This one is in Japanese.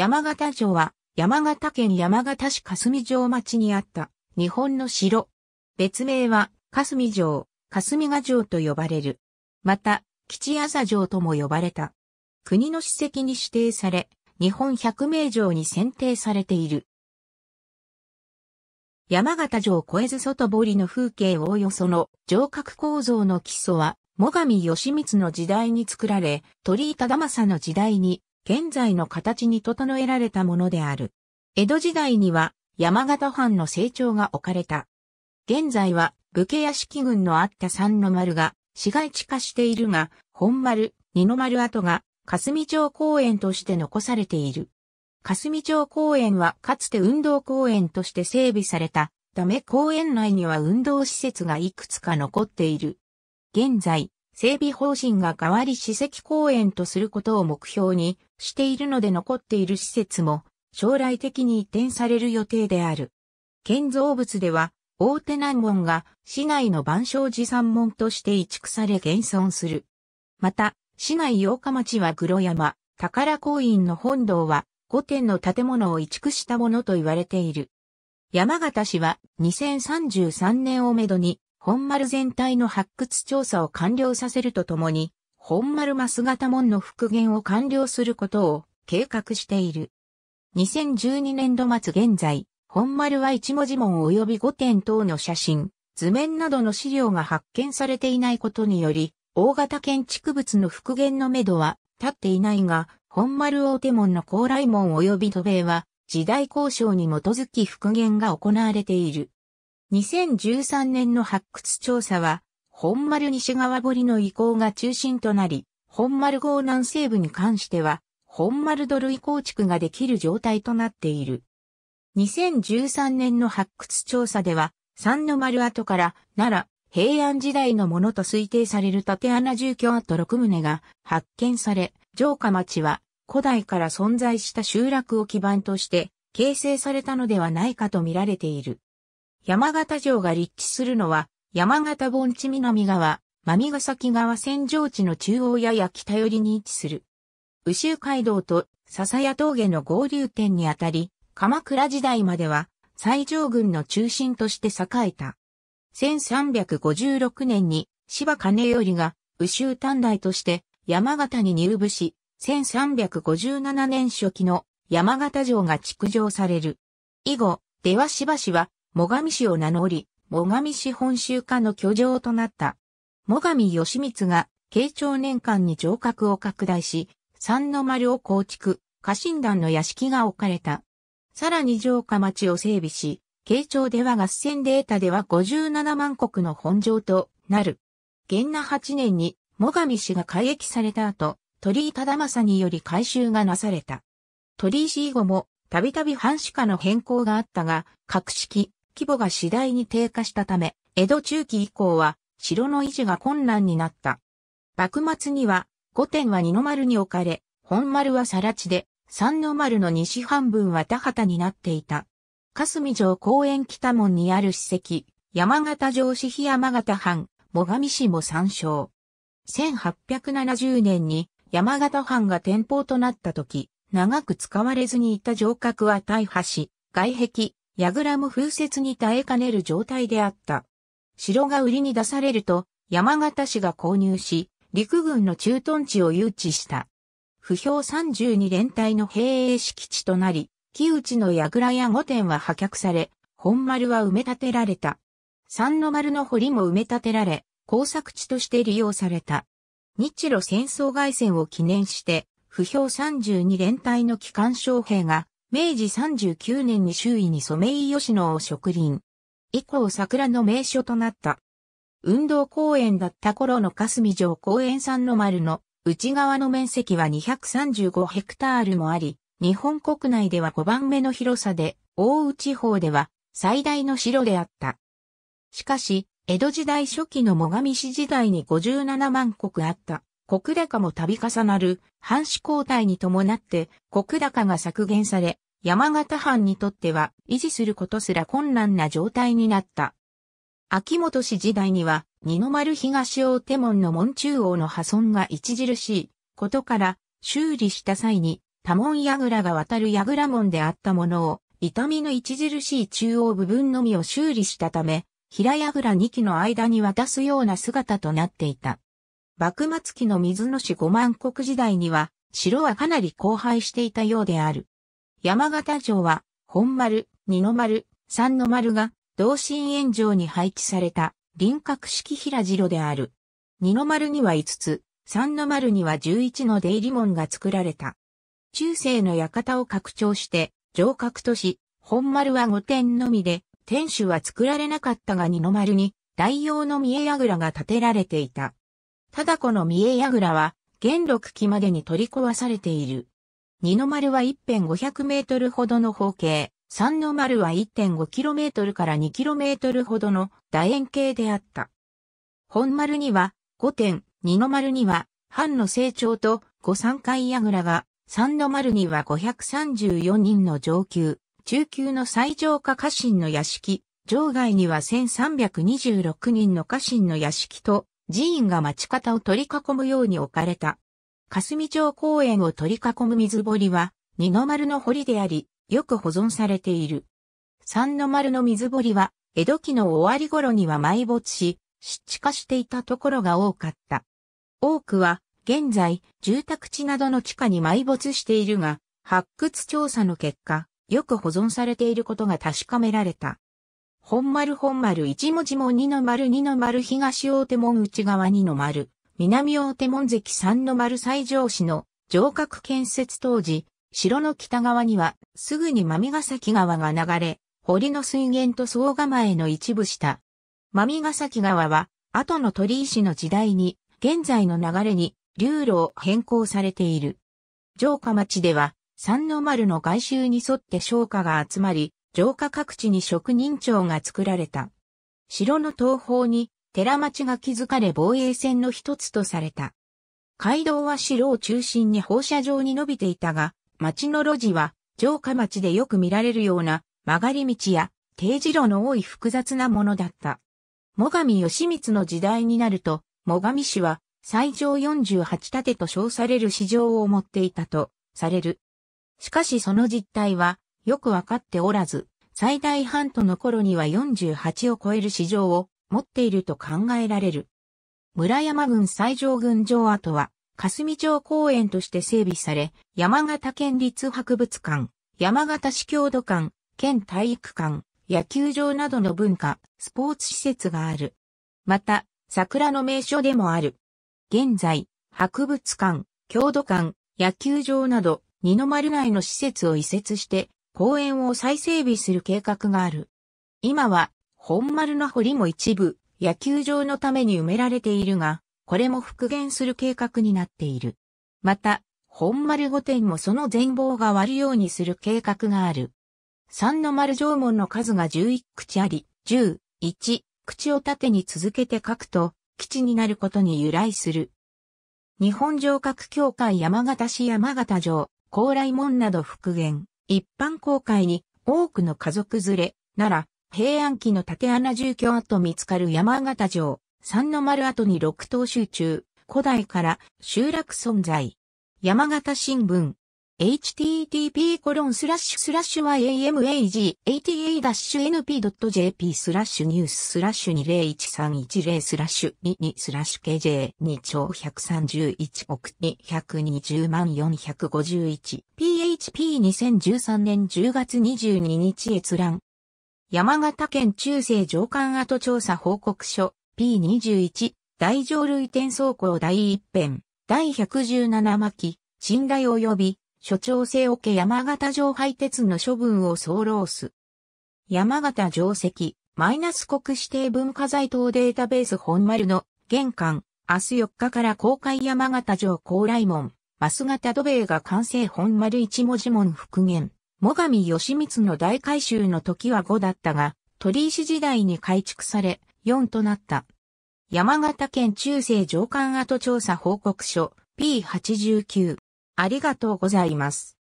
山形城は、山形県山形市霞城町にあった、日本の城。別名は、霞城、霞ヶ城と呼ばれる。また、吉朝城とも呼ばれた。国の史跡に指定され、日本百名城に選定されている。山形城越津外堀の風景おおよその城郭構造の基礎は、最上義満の時代に作られ、鳥居忠政の時代に現在の形に整えられたものである。江戸時代には山形藩の成長が置かれた。現在は武家屋敷群のあった三の丸が市街地化しているが、本丸、二の丸跡が霞町公園として残されている。霞町公園はかつて運動公園として整備されたため公園内には運動施設がいくつか残っている。現在、整備方針が代わり史跡公園とすることを目標にしているので残っている施設も将来的に移転される予定である。建造物では大手南門が市内の万象寺山門として移築され現存する。また、市内八日町は黒山、宝公院の本堂は5点の建物を移築したものと言われている。山形市は2033年をめどに本丸全体の発掘調査を完了させるとともに、本丸マス型門の復元を完了することを計画している。2012年度末現在、本丸は一文字門及び五点等の写真、図面などの資料が発見されていないことにより、大型建築物の復元のめどは立っていないが、本丸大手門の高麗門及び都米は、時代交渉に基づき復元が行われている。2013年の発掘調査は、本丸西側堀の移行が中心となり、本丸号南西部に関しては、本丸土類構築ができる状態となっている。2013年の発掘調査では、三の丸跡から奈良、平安時代のものと推定される縦穴住居跡6棟が発見され、城下町は古代から存在した集落を基盤として形成されたのではないかと見られている。山形城が立地するのは山形盆地南側、真ヶ崎川線上地の中央やや北寄りに位置する。宇州街道と笹谷峠の合流点にあたり、鎌倉時代までは西条軍の中心として栄えた。1356年に芝金頼が宇州短大として山形に入部し、1357年初期の山形城が築城される。以後、出羽柴氏は最上氏を名乗り、最上市本州下の居城となった。最上義光が、慶長年間に城郭を拡大し、三の丸を構築、家臣団の屋敷が置かれた。さらに城下町を整備し、慶長では合戦データでは57万国の本城となる。元那8年に、最上氏が改役された後、鳥居忠政により改修がなされた。鳥居氏以後も、たびたび藩主家の変更があったが、格式、規模が次第に低下したため、江戸中期以降は城の維持が困難になった。幕末には、御殿は二の丸に置かれ、本丸は更地で、三の丸の西半分は田畑になっていた。霞城公園北門にある史跡、山形城市比山形藩、最上市も参照。1870年に山形藩が天保となった時、長く使われずにいた城郭は大破し、外壁、らも風雪に耐えかねる状態であった。城が売りに出されると、山形市が購入し、陸軍の駐屯地を誘致した。不評32連隊の兵営敷地となり、木内のらや御殿は破却され、本丸は埋め立てられた。三の丸の堀も埋め立てられ、工作地として利用された。日露戦争外戦を記念して、不評32連隊の機関将兵が明治39年に周囲にソメイヨシノを植林。以降桜の名所となった。運動公園だった頃の霞城公園山の丸の内側の面積は235ヘクタールもあり、日本国内では5番目の広さで、大内地方では最大の城であった。しかし、江戸時代初期の最上市時代に57万国あった国高も度重なる藩士交代に伴って国高が削減され、山形藩にとっては維持することすら困難な状態になった。秋元氏時代には、二の丸東大手門の門中央の破損が著しいことから、修理した際に、多門櫓が渡る櫓門であったものを、痛みの著しい中央部分のみを修理したため、平櫓2基の間に渡すような姿となっていた。幕末期の水野市五万国時代には、城はかなり荒廃していたようである。山形城は、本丸、二の丸、三の丸が、同心円城に配置された、輪郭式平城である。二の丸には五つ、三の丸には十一の出入り門が作られた。中世の館を拡張して、城郭とし、本丸は五点のみで、天守は作られなかったが二の丸に、大用の見え櫓が建てられていた。ただこの三重櫓は、元禄期までに取り壊されている。二の丸は一5 0 0メートルほどの方形、三の丸は1 5トルから2トルほどの楕円形であった。本丸には、5点、二の丸には、藩の成長と五三階櫓が、三の丸には534人の上級、中級の最上下家臣の屋敷、場外には1326人の家臣の屋敷と、寺院が町方を取り囲むように置かれた。霞町公園を取り囲む水堀は、二の丸の堀であり、よく保存されている。三の丸の水堀は、江戸期の終わり頃には埋没し、湿地化していたところが多かった。多くは、現在、住宅地などの地下に埋没しているが、発掘調査の結果、よく保存されていることが確かめられた。本丸本丸一文字も二の丸二の丸東大手門内側二の丸、南大手門関三の丸西条市の城郭建設当時、城の北側にはすぐに真ヶ崎川が流れ、堀の水源と総構えの一部した。真ヶ崎川は後の鳥石の時代に現在の流れに流路を変更されている。城下町では三の丸の外周に沿って商家が集まり、城下各地に職人町が作られた。城の東方に寺町が築かれ防衛線の一つとされた。街道は城を中心に放射状に伸びていたが、町の路地は城下町でよく見られるような曲がり道や定時路の多い複雑なものだった。最上義光の時代になると、最上氏は最上48盾と称される市場を持っていたとされる。しかしその実態はよくわかっておらず、最大半島の頃には48を超える市場を持っていると考えられる。村山郡西条郡城跡は、霞城公園として整備され、山形県立博物館、山形市郷土館、県体育館、野球場などの文化、スポーツ施設がある。また、桜の名所でもある。現在、博物館、郷土館、野球場など、二の丸内の施設を移設して、公園を再整備する計画がある。今は、本丸の堀も一部、野球場のために埋められているが、これも復元する計画になっている。また、本丸御殿もその全貌が割るようにする計画がある。三の丸城門の数が11口あり、10、1、口を縦に続けて書くと、基地になることに由来する。日本城郭協会山形市山形城、高麗門など復元。一般公開に多くの家族連れ、奈良、平安期の縦穴住居跡見つかる山形城、三の丸跡に六島集中、古代から集落存在。山形新聞。http コロンスラッシュスラッシュ y a m a g a t a n p j p スラッシュニューススラッシュ201310スラッシュ22スラッシュ KJ2 兆131億220万451 p HP2013 年10月22日閲覧。山形県中世上官跡調査報告書 P21 大上類転送庫第一編第117巻信頼及び所長制をけ山形城廃鉄の処分を総労す。山形城跡マイナス国指定文化財等データベース本丸の玄関明日4日から公開山形城高麗門マス型土塀が完成本丸一文字門復元。最上義光の大改修の時は5だったが、鳥石時代に改築され、4となった。山形県中世上官跡調査報告書 P89。ありがとうございます。